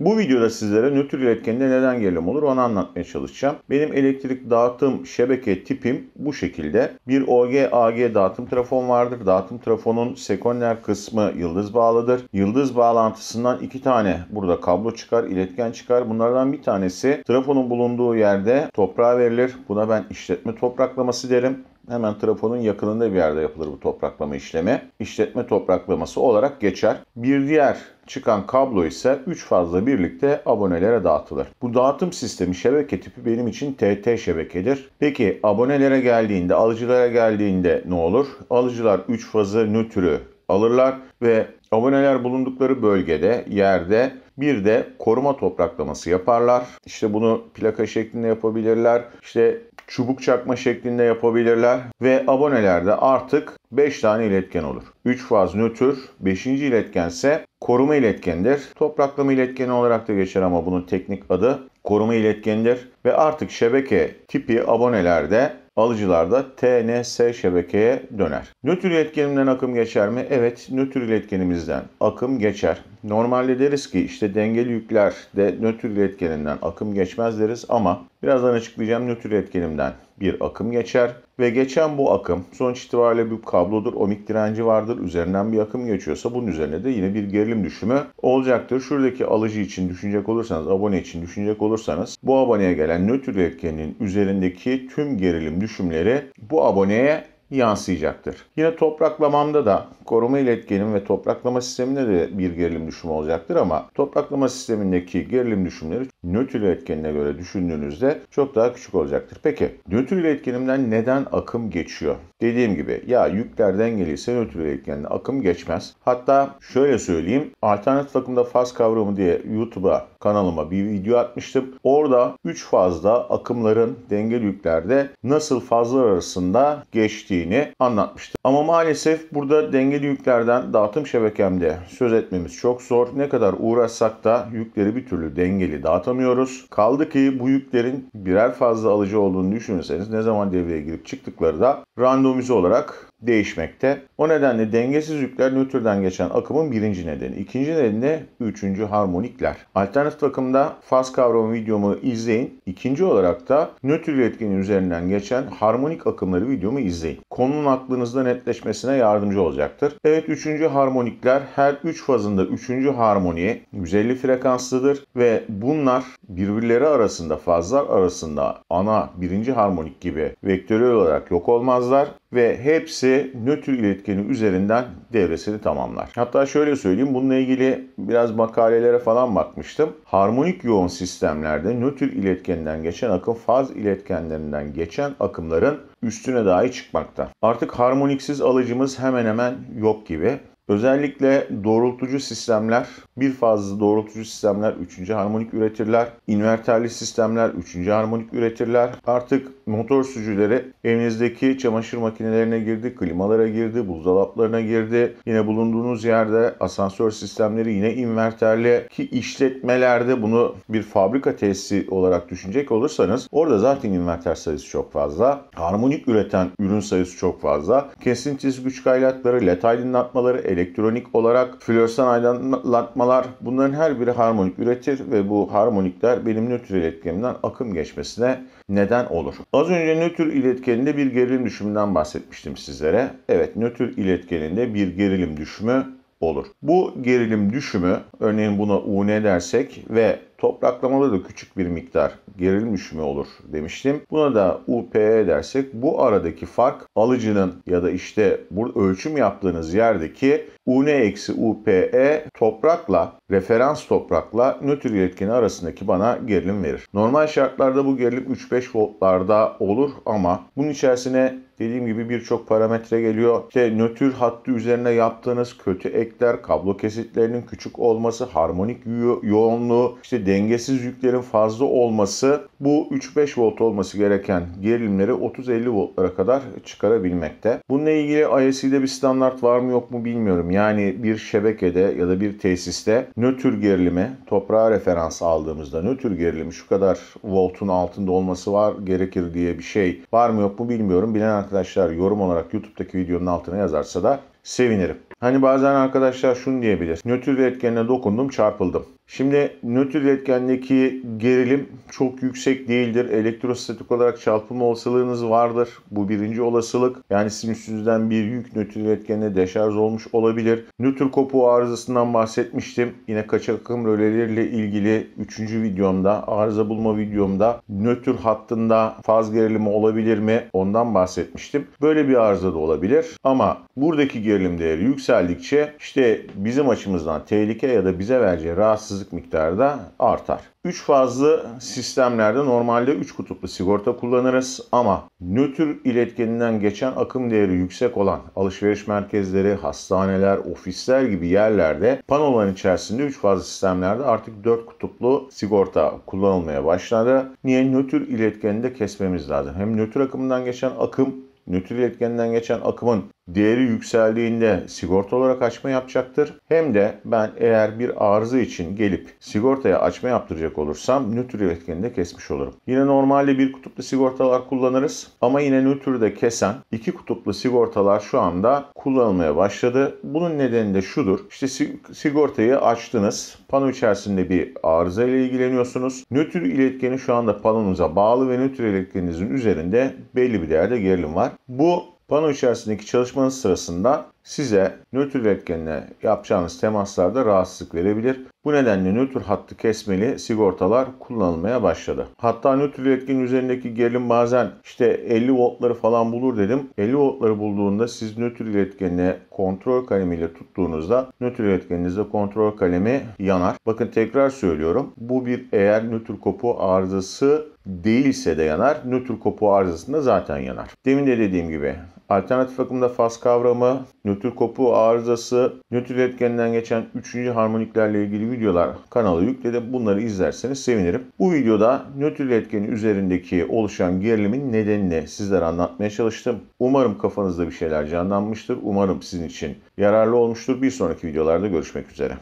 Bu videoda sizlere nötr iletkeninde neden gerilim olur onu anlatmaya çalışacağım. Benim elektrik dağıtım şebeke tipim bu şekilde. Bir OG AG dağıtım trafon vardır. Dağıtım trafonun sekonder kısmı yıldız bağlıdır. Yıldız bağlantısından iki tane burada kablo çıkar, iletken çıkar. Bunlardan bir tanesi trafonun bulunduğu yerde toprağa verilir. Buna ben işletme topraklaması derim. Hemen trafonun yakınında bir yerde yapılır bu topraklama işlemi. İşletme topraklaması olarak geçer. Bir diğer çıkan kablo ise 3 fazla birlikte abonelere dağıtılır. Bu dağıtım sistemi şebeke tipi benim için TT şebekedir. Peki abonelere geldiğinde, alıcılara geldiğinde ne olur? Alıcılar 3 fazı nötrü alırlar ve aboneler bulundukları bölgede, yerde bir de koruma topraklaması yaparlar. İşte bunu plaka şeklinde yapabilirler. İşte çubuk çakma şeklinde yapabilirler ve abonelerde artık 5 tane iletken olur. 3 faz nötr, 5. iletken ise koruma iletkenidir. Topraklama iletkeni olarak da geçer ama bunun teknik adı koruma iletkenidir. Ve artık şebeke tipi abonelerde alıcılarda TNS şebekeye döner. Nötr iletkenimden akım geçer mi? Evet, nötr iletkenimizden akım geçer. Normalde deriz ki işte dengeli yükler de nötr iletkeninden akım geçmez deriz ama birazdan açıklayacağım nötr iletkenimden bir akım geçer ve geçen bu akım sonuç itibariyle bir kablodur, omik direnci vardır. Üzerinden bir akım geçiyorsa bunun üzerine de yine bir gerilim düşümü olacaktır. Şuradaki alıcı için düşünecek olursanız, abone için düşünecek olursanız bu aboneye gelen nötr iletkenin üzerindeki tüm gerilim düşümleri bu aboneye yansıyacaktır. Yine topraklamamda da koruma iletkenim ve topraklama sisteminde de bir gerilim düşümü olacaktır ama topraklama sistemindeki gerilim düşümleri nötr etkenine göre düşündüğünüzde çok daha küçük olacaktır. Peki nötr etkenimden neden akım geçiyor? Dediğim gibi ya yüklerden gelirse nötr iletkenine akım geçmez. Hatta şöyle söyleyeyim alternatif akımda faz kavramı diye YouTube'a kanalıma bir video atmıştım. Orada 3 fazda akımların dengeli yüklerde nasıl fazlar arasında geçtiğini anlatmıştım. Ama maalesef burada dengeli yüklerden dağıtım şebekemde söz etmemiz çok zor. Ne kadar uğraşsak da yükleri bir türlü dengeli dağıtım atamıyoruz. Kaldı ki bu yüklerin birer fazla alıcı olduğunu düşünürseniz ne zaman devreye girip çıktıkları da randomize olarak değişmekte. O nedenle dengesiz yükler nötrden geçen akımın birinci nedeni. İkinci nedeni de üçüncü harmonikler. Alternatif akımda faz kavramı videomu izleyin. İkinci olarak da nötr iletkeni üzerinden geçen harmonik akımları videomu izleyin. Konunun aklınızda netleşmesine yardımcı olacaktır. Evet üçüncü harmonikler her üç fazında üçüncü harmoniye 150 frekanslıdır ve bunlar birbirleri arasında fazlar arasında ana birinci harmonik gibi vektörel olarak yok olmazlar ve hepsi nötr iletkeni üzerinden devresini tamamlar. Hatta şöyle söyleyeyim bununla ilgili biraz makalelere falan bakmıştım. Harmonik yoğun sistemlerde nötr iletkeninden geçen akım faz iletkenlerinden geçen akımların üstüne dahi çıkmakta. Artık harmoniksiz alıcımız hemen hemen yok gibi. Özellikle doğrultucu sistemler, bir fazlı doğrultucu sistemler 3. harmonik üretirler. İnverterli sistemler 3. harmonik üretirler. Artık motor sürücüleri evinizdeki çamaşır makinelerine girdi, klimalara girdi, buzdolaplarına girdi. Yine bulunduğunuz yerde asansör sistemleri yine inverterli ki işletmelerde bunu bir fabrika tesisi olarak düşünecek olursanız orada zaten inverter sayısı çok fazla. Harmonik üreten ürün sayısı çok fazla. Kesintisiz güç kaynakları, led aydınlatmaları, elektrik elektronik olarak floresan aydınlatmalar bunların her biri harmonik üretir ve bu harmonikler benim nötr iletkenimden akım geçmesine neden olur. Az önce nötr iletkeninde bir gerilim düşümünden bahsetmiştim sizlere. Evet nötr iletkeninde bir gerilim düşümü olur. Bu gerilim düşümü örneğin buna UN dersek ve topraklamada da küçük bir miktar gerilmiş mi olur demiştim. Buna da UPE dersek bu aradaki fark alıcının ya da işte bu ölçüm yaptığınız yerdeki UN-UPE toprakla referans toprakla nötr iletkeni arasındaki bana gerilim verir. Normal şartlarda bu gerilim 3-5 voltlarda olur ama bunun içerisine Dediğim gibi birçok parametre geliyor. İşte nötr hattı üzerine yaptığınız kötü ekler, kablo kesitlerinin küçük olması, harmonik yo- yoğunluğu, işte dengesiz yüklerin fazla olması bu 3-5 volt olması gereken gerilimleri 30-50 voltlara kadar çıkarabilmekte. Bununla ilgili ISC'de bir standart var mı yok mu bilmiyorum. Yani bir şebekede ya da bir tesiste nötr gerilimi toprağa referans aldığımızda nötr gerilimi şu kadar voltun altında olması var gerekir diye bir şey var mı yok mu bilmiyorum. Bilen arkadaşlar yorum olarak YouTube'daki videonun altına yazarsa da sevinirim. Hani bazen arkadaşlar şunu diyebilir. Nötr bir dokundum çarpıldım. Şimdi nötr iletkendeki gerilim çok yüksek değildir. Elektrostatik olarak çarpılma olasılığınız vardır. Bu birinci olasılık. Yani sizin üstünüzden bir yük nötr iletkenine deşarj olmuş olabilir. Nötr kopuğu arızasından bahsetmiştim. Yine kaçak akım röleleriyle ilgili 3. videomda, arıza bulma videomda nötr hattında faz gerilimi olabilir mi? Ondan bahsetmiştim. Böyle bir arıza da olabilir. Ama buradaki gerilim değeri yükseldikçe işte bizim açımızdan tehlike ya da bize vereceği rahatsızlık miktarı da artar. 3 fazlı sistemlerde normalde 3 kutuplu sigorta kullanırız ama nötr iletkeninden geçen akım değeri yüksek olan alışveriş merkezleri, hastaneler, ofisler gibi yerlerde panoların içerisinde 3 fazlı sistemlerde artık 4 kutuplu sigorta kullanılmaya başladı. Niye? Nötr iletkeni de kesmemiz lazım. Hem nötr akımından geçen akım nötr iletkeninden geçen akımın değeri yükseldiğinde sigorta olarak açma yapacaktır. Hem de ben eğer bir arıza için gelip sigortaya açma yaptıracak olursam nötr üretkenini de kesmiş olurum. Yine normalde bir kutuplu sigortalar kullanırız ama yine nötrü de kesen iki kutuplu sigortalar şu anda kullanılmaya başladı. Bunun nedeni de şudur. İşte sigortayı açtınız. Pano içerisinde bir arıza ile ilgileniyorsunuz. Nötr iletkeni şu anda panonuza bağlı ve nötr iletkeninizin üzerinde belli bir değerde gerilim var. Bu Pano içerisindeki çalışmanız sırasında size nötr iletkenine yapacağınız temaslarda rahatsızlık verebilir. Bu nedenle nötr hattı kesmeli sigortalar kullanılmaya başladı. Hatta nötr iletkenin üzerindeki gerilim bazen işte 50 voltları falan bulur dedim. 50 voltları bulduğunda siz nötr iletkenine kontrol kalemiyle tuttuğunuzda nötr iletkeninizde kontrol kalemi yanar. Bakın tekrar söylüyorum. Bu bir eğer nötr kopu arızası değilse de yanar. Nötr kopu arızasında zaten yanar. Demin de dediğim gibi alternatif akımda faz kavramı, nötr kopu arızası, nötr iletkeninden geçen 3. harmoniklerle ilgili videolar kanala yükledim. Bunları izlerseniz sevinirim. Bu videoda nötr iletkeni üzerindeki oluşan gerilimin nedenini sizlere anlatmaya çalıştım. Umarım kafanızda bir şeyler canlanmıştır. Umarım sizin için yararlı olmuştur. Bir sonraki videolarda görüşmek üzere.